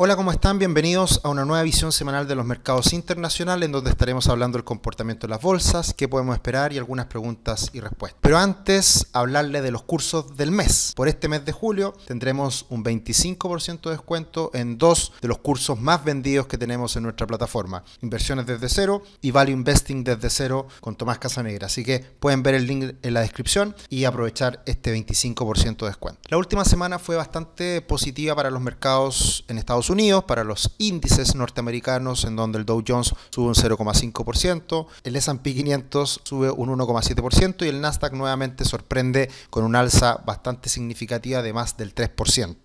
Hola, ¿cómo están? Bienvenidos a una nueva visión semanal de los mercados internacionales en donde estaremos hablando del comportamiento de las bolsas, qué podemos esperar y algunas preguntas y respuestas. Pero antes, hablarle de los cursos del mes. Por este mes de julio tendremos un 25% de descuento en dos de los cursos más vendidos que tenemos en nuestra plataforma, Inversiones desde cero y Value Investing desde cero con Tomás Casanegra. Así que pueden ver el link en la descripción y aprovechar este 25% de descuento. La última semana fue bastante positiva para los mercados en Estados Unidos Unidos, para los índices norteamericanos, en donde el Dow Jones sube un 0,5%, el SP 500 sube un 1,7% y el Nasdaq nuevamente sorprende con un alza bastante significativa de más del 3%.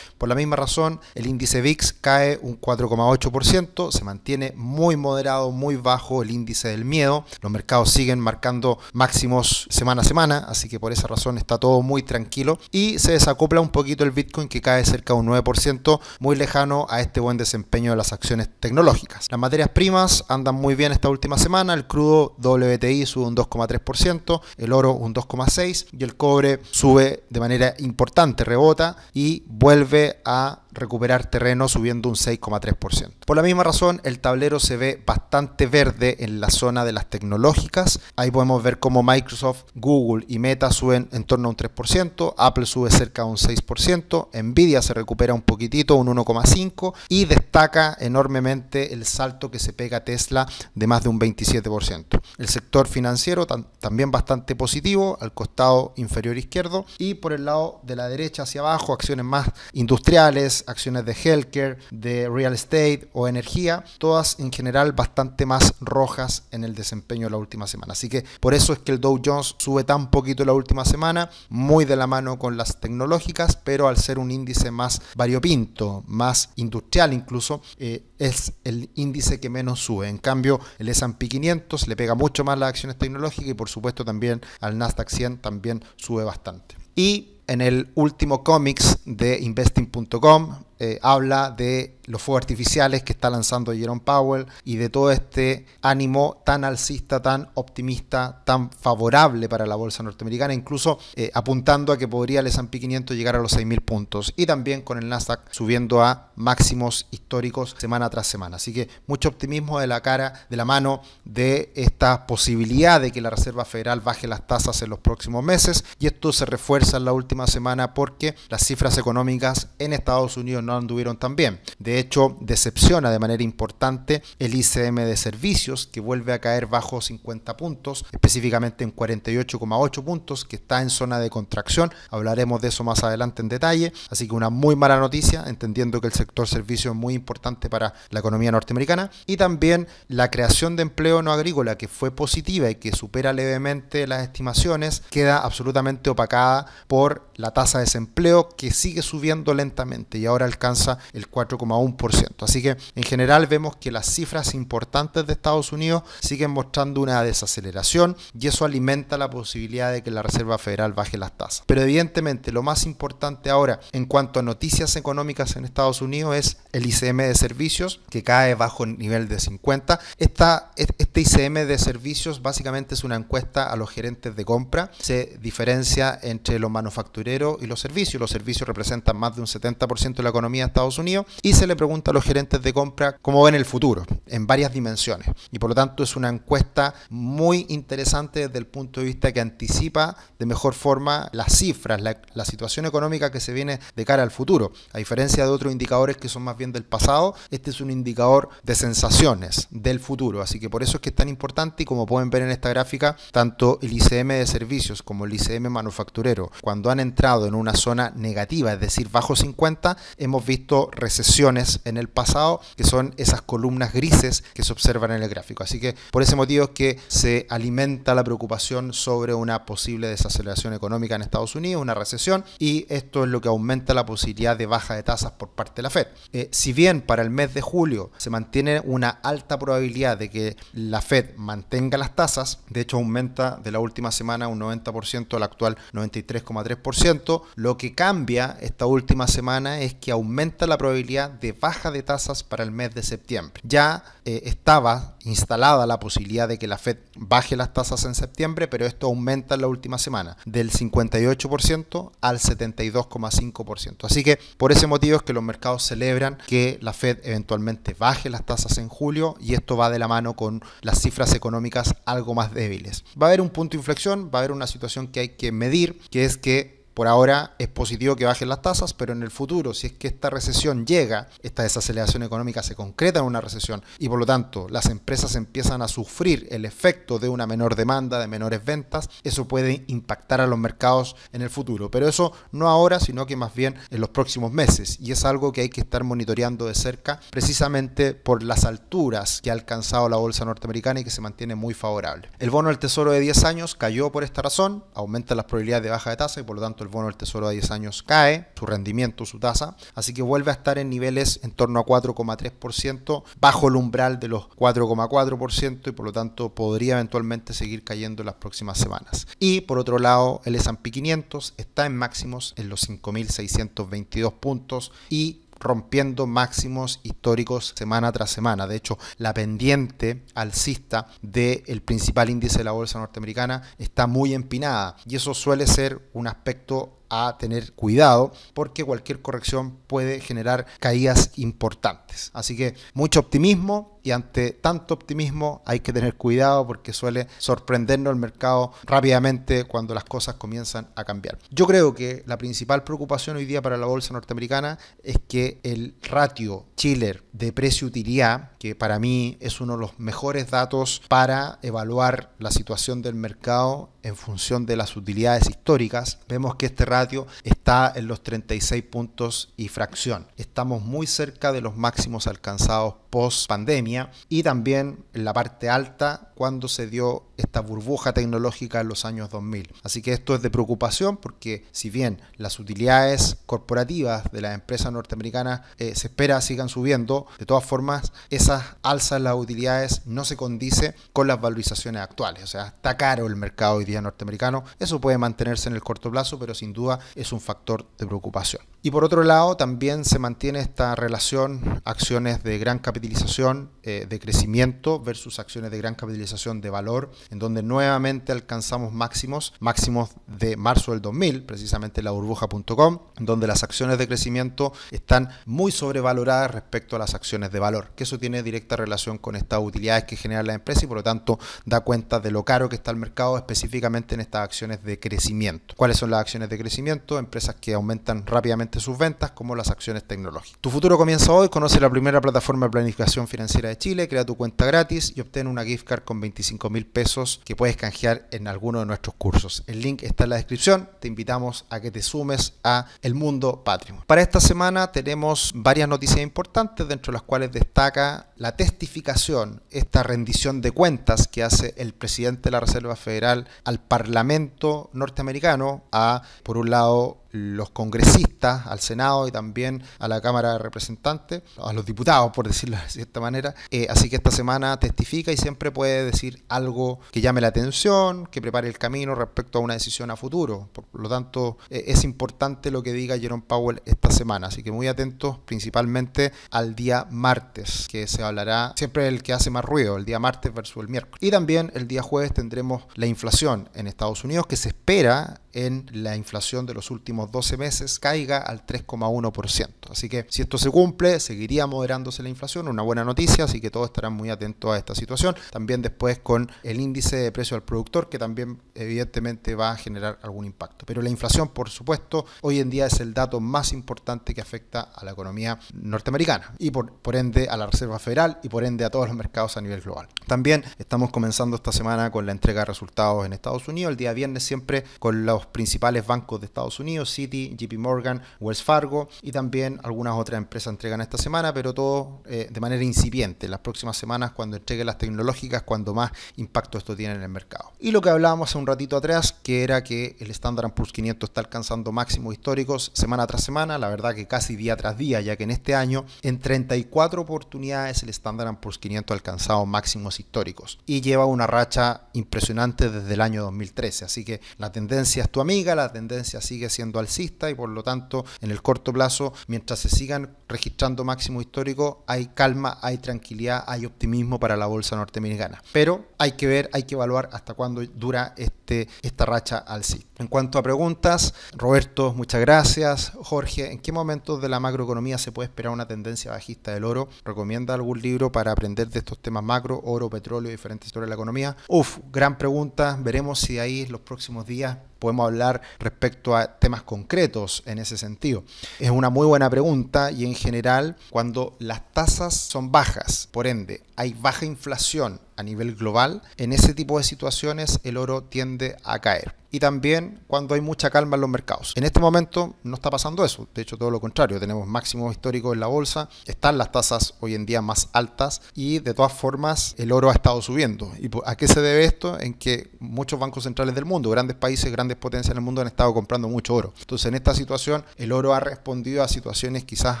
Por la misma razón, el índice VIX cae un 4,8%, se mantiene muy moderado, muy bajo el índice del miedo. Los mercados siguen marcando máximos semana a semana, así que por esa razón está todo muy tranquilo y se desacopla un poquito el Bitcoin que cae cerca de un 9%, muy lejano a este buen desempeño de las acciones tecnológicas. Las materias primas andan muy bien esta última semana, el crudo WTI sube un 2,3%, el oro un 2,6% y el cobre sube de manera importante, rebota y vuelve a recuperar terreno subiendo un 6,3%. Por la misma razón, el tablero se ve bastante verde en la zona de las tecnológicas. Ahí podemos ver cómo Microsoft, Google y Meta suben en torno a un 3%, Apple sube cerca de un 6%, Nvidia se recupera un poquitito, un 1,5% y destaca enormemente el salto que se pega Tesla de más de un 27%. El sector financiero también bastante positivo al costado inferior izquierdo y por el lado de la derecha hacia abajo acciones más industriales, acciones de healthcare, de real estate o energía, todas en general bastante más rojas en el desempeño de la última semana. Así que por eso es que el Dow Jones sube tan poquito la última semana, muy de la mano con las tecnológicas, pero al ser un índice más variopinto, más industrial incluso, eh, es el índice que menos sube. En cambio, el S&P 500 le pega mucho más las acciones tecnológicas y por supuesto también al Nasdaq 100 también sube bastante. Y en el último cómics de investing.com, eh, habla de los fuegos artificiales que está lanzando Jerome Powell y de todo este ánimo tan alcista, tan optimista, tan favorable para la bolsa norteamericana, incluso eh, apuntando a que podría el S&P 500 llegar a los 6.000 puntos y también con el Nasdaq subiendo a máximos históricos semana tras semana. Así que mucho optimismo de la cara, de la mano de esta posibilidad de que la Reserva Federal baje las tasas en los próximos meses y esto se refuerza en la última semana porque las cifras económicas en Estados Unidos no anduvieron también. De hecho, decepciona de manera importante el ICM de servicios, que vuelve a caer bajo 50 puntos, específicamente en 48,8 puntos, que está en zona de contracción. Hablaremos de eso más adelante en detalle. Así que una muy mala noticia, entendiendo que el sector servicios es muy importante para la economía norteamericana. Y también la creación de empleo no agrícola, que fue positiva y que supera levemente las estimaciones, queda absolutamente opacada por la tasa de desempleo que sigue subiendo lentamente y ahora alcanza el 4,1%. Así que en general vemos que las cifras importantes de Estados Unidos siguen mostrando una desaceleración y eso alimenta la posibilidad de que la Reserva Federal baje las tasas. Pero evidentemente lo más importante ahora en cuanto a noticias económicas en Estados Unidos es el ICM de servicios que cae bajo el nivel de 50. Esta, este ICM de servicios básicamente es una encuesta a los gerentes de compra. Se diferencia entre los manufactureros y los servicios. Los servicios representan más de un 70% de la economía economía de Estados Unidos y se le pregunta a los gerentes de compra cómo ven el futuro en varias dimensiones. Y por lo tanto es una encuesta muy interesante desde el punto de vista que anticipa de mejor forma las cifras, la, la situación económica que se viene de cara al futuro. A diferencia de otros indicadores que son más bien del pasado, este es un indicador de sensaciones del futuro. Así que por eso es que es tan importante y como pueden ver en esta gráfica, tanto el ICM de servicios como el ICM manufacturero, cuando han entrado en una zona negativa, es decir, bajo 50, hemos hemos visto recesiones en el pasado, que son esas columnas grises que se observan en el gráfico. Así que por ese motivo es que se alimenta la preocupación sobre una posible desaceleración económica en Estados Unidos, una recesión, y esto es lo que aumenta la posibilidad de baja de tasas por parte de la Fed. Eh, si bien para el mes de julio se mantiene una alta probabilidad de que la Fed mantenga las tasas, de hecho aumenta de la última semana un 90% al actual 93,3%, lo que cambia esta última semana es que aumenta la probabilidad de baja de tasas para el mes de septiembre. Ya eh, estaba instalada la posibilidad de que la Fed baje las tasas en septiembre, pero esto aumenta en la última semana, del 58% al 72,5%. Así que por ese motivo es que los mercados celebran que la Fed eventualmente baje las tasas en julio y esto va de la mano con las cifras económicas algo más débiles. Va a haber un punto de inflexión, va a haber una situación que hay que medir, que es que por ahora es positivo que bajen las tasas, pero en el futuro, si es que esta recesión llega, esta desaceleración económica se concreta en una recesión y por lo tanto las empresas empiezan a sufrir el efecto de una menor demanda, de menores ventas, eso puede impactar a los mercados en el futuro. Pero eso no ahora, sino que más bien en los próximos meses. Y es algo que hay que estar monitoreando de cerca precisamente por las alturas que ha alcanzado la bolsa norteamericana y que se mantiene muy favorable. El bono del Tesoro de 10 años cayó por esta razón, aumenta las probabilidades de baja de tasa y por lo tanto el bono del Tesoro a 10 años cae, su rendimiento, su tasa, así que vuelve a estar en niveles en torno a 4,3%, bajo el umbral de los 4,4% y por lo tanto podría eventualmente seguir cayendo en las próximas semanas. Y por otro lado, el S&P 500 está en máximos en los 5.622 puntos y rompiendo máximos históricos semana tras semana. De hecho, la pendiente alcista del principal índice de la bolsa norteamericana está muy empinada y eso suele ser un aspecto a tener cuidado porque cualquier corrección puede generar caídas importantes. Así que mucho optimismo, y ante tanto optimismo hay que tener cuidado porque suele sorprendernos el mercado rápidamente cuando las cosas comienzan a cambiar. Yo creo que la principal preocupación hoy día para la bolsa norteamericana es que el ratio Chiller de precio-utilidad, que para mí es uno de los mejores datos para evaluar la situación del mercado en función de las utilidades históricas, vemos que este ratio está en los 36 puntos y fracción. Estamos muy cerca de los máximos alcanzados post pandemia y también en la parte alta cuando se dio esta burbuja tecnológica en los años 2000. Así que esto es de preocupación porque si bien las utilidades corporativas de las empresas norteamericanas eh, se espera sigan subiendo, de todas formas esas alzas en las utilidades no se condice con las valorizaciones actuales. O sea, está caro el mercado hoy día norteamericano. Eso puede mantenerse en el corto plazo, pero sin duda es un factor de preocupación. Y por otro lado, también se mantiene esta relación acciones de gran capitalización, eh, de crecimiento versus acciones de gran capitalización de valor, en donde nuevamente alcanzamos máximos, máximos de marzo del 2000, precisamente la burbuja.com, donde las acciones de crecimiento están muy sobrevaloradas respecto a las acciones de valor, que eso tiene directa relación con estas utilidades que genera la empresa y por lo tanto da cuenta de lo caro que está el mercado específicamente en estas acciones de crecimiento. ¿Cuáles son las acciones de crecimiento? Empresas que aumentan rápidamente sus ventas, como las acciones tecnológicas. Tu futuro comienza hoy, conoce la primera plataforma de planificación financiera de Chile, crea tu cuenta gratis y obtén una gift card con 25 mil pesos que puedes canjear en alguno de nuestros cursos. El link está en la descripción, te invitamos a que te sumes a El Mundo Patrimonio. Para esta semana tenemos varias noticias importantes, dentro de las cuales destaca la testificación, esta rendición de cuentas que hace el presidente de la Reserva Federal al Parlamento norteamericano, a, por un lado, los congresistas, al Senado y también a la Cámara de Representantes, a los diputados, por decirlo de cierta manera. Eh, así que esta semana testifica y siempre puede decir algo que llame la atención, que prepare el camino respecto a una decisión a futuro. Por lo tanto, eh, es importante lo que diga Jerome Powell esta semana. Así que muy atentos principalmente al día martes, que se hablará siempre el que hace más ruido, el día martes versus el miércoles. Y también el día jueves tendremos la inflación en Estados Unidos, que se espera en la inflación de los últimos 12 meses caiga al 3,1%. Así que si esto se cumple, seguiría moderándose la inflación, una buena noticia, así que todos estarán muy atentos a esta situación. También después con el índice de precio al productor, que también evidentemente va a generar algún impacto. Pero la inflación, por supuesto, hoy en día es el dato más importante que afecta a la economía norteamericana y por ende a la Reserva Federal y por ende a todos los mercados a nivel global. También estamos comenzando esta semana con la entrega de resultados en Estados Unidos, el día viernes siempre con los principales bancos de Estados Unidos, City, JP Morgan, Wells Fargo y también algunas otras empresas entregan esta semana, pero todo eh, de manera incipiente. Las próximas semanas, cuando entreguen las tecnológicas, cuando más impacto esto tiene en el mercado. Y lo que hablábamos hace un ratito atrás, que era que el Standard Poor's 500 está alcanzando máximos históricos semana tras semana, la verdad que casi día tras día, ya que en este año, en 34 oportunidades, el Standard Poor's 500 ha alcanzado máximos históricos y lleva una racha impresionante desde el año 2013. Así que la tendencia es tu amiga, la tendencia sigue siendo alcista y por lo tanto en el corto plazo, mientras se sigan registrando máximo históricos, hay calma, hay tranquilidad, hay optimismo para la bolsa norteamericana. Pero hay que ver, hay que evaluar hasta cuándo dura este, esta racha al alcista. En cuanto a preguntas, Roberto, muchas gracias. Jorge, ¿en qué momentos de la macroeconomía se puede esperar una tendencia bajista del oro? ¿Recomienda algún libro para aprender de estos temas macro, oro, petróleo y diferentes historias de la economía? Uf, gran pregunta. Veremos si ahí en los próximos días podemos hablar respecto a temas concretos en ese sentido? Es una muy buena pregunta y en general cuando las tasas son bajas, por ende hay baja inflación a nivel global, en ese tipo de situaciones el oro tiende a caer. Y también cuando hay mucha calma en los mercados. En este momento no está pasando eso, de hecho todo lo contrario, tenemos máximos históricos en la bolsa, están las tasas hoy en día más altas y de todas formas el oro ha estado subiendo. ¿Y a qué se debe esto? En que muchos bancos centrales del mundo, grandes países, grandes potencias del mundo han estado comprando mucho oro. Entonces en esta situación el oro ha respondido a situaciones quizás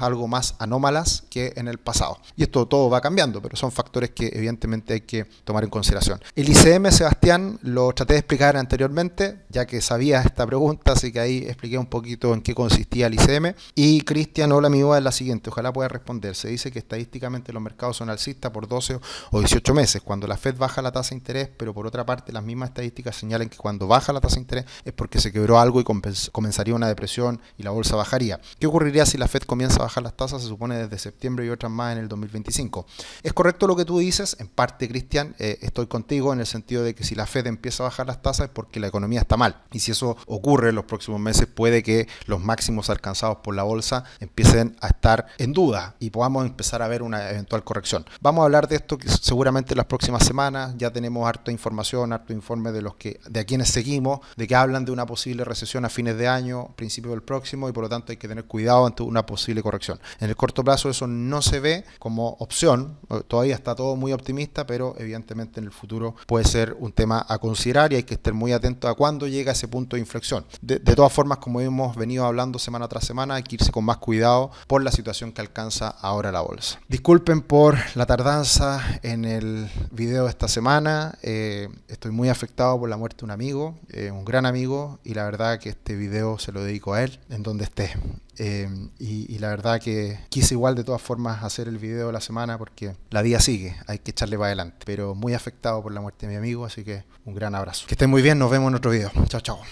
algo más anómalas que en el pasado. Y esto todo va cambiando, pero son factores que evidentemente hay que tomar en consideración. El ICM, Sebastián, lo traté de explicar anteriormente, ya que sabía esta pregunta, así que ahí expliqué un poquito en qué consistía el ICM. Y Cristian, hola, mi voz es la siguiente, ojalá pueda responder. Se dice que estadísticamente los mercados son alcistas por 12 o 18 meses, cuando la Fed baja la tasa de interés, pero por otra parte las mismas estadísticas señalan que cuando baja la tasa de interés es porque se quebró algo y comenzaría una depresión y la bolsa bajaría. ¿Qué ocurriría si la Fed comienza a bajar las tasas, se supone desde septiembre y otras más en el 2025? Es correcto lo que tú dices, en parte, Cristian eh, estoy contigo en el sentido de que si la Fed empieza a bajar las tasas es porque la economía está mal. Y si eso ocurre en los próximos meses, puede que los máximos alcanzados por la bolsa empiecen a estar en duda y podamos empezar a ver una eventual corrección. Vamos a hablar de esto que seguramente en las próximas semanas. Ya tenemos harta información, harto informe de los que, de a quienes seguimos, de que hablan de una posible recesión a fines de año, principio del próximo, y por lo tanto hay que tener cuidado ante una posible corrección. En el corto plazo eso no se ve como opción, eh, todavía está todo muy optimista, pero evidentemente en el futuro puede ser un tema a considerar y hay que estar muy atento a cuándo llega ese punto de inflexión. De, todas formas, como hemos venido hablando semana tras semana, hay que irse con más cuidado por la situación que alcanza ahora la bolsa. Disculpen por la tardanza en el video de esta semana. Eh, estoy muy afectado por la muerte de un amigo, eh, un gran amigo, y la verdad que este video se lo dedico a él, en donde esté. Eh, y, la verdad que quise igual de todas formas hacer el video de la semana porque la vida sigue, hay que echarle para adelante. Pero muy afectado por la muerte de mi amigo, así que un gran abrazo. Que estén muy bien, nos vemos en otro video. Chao, chao.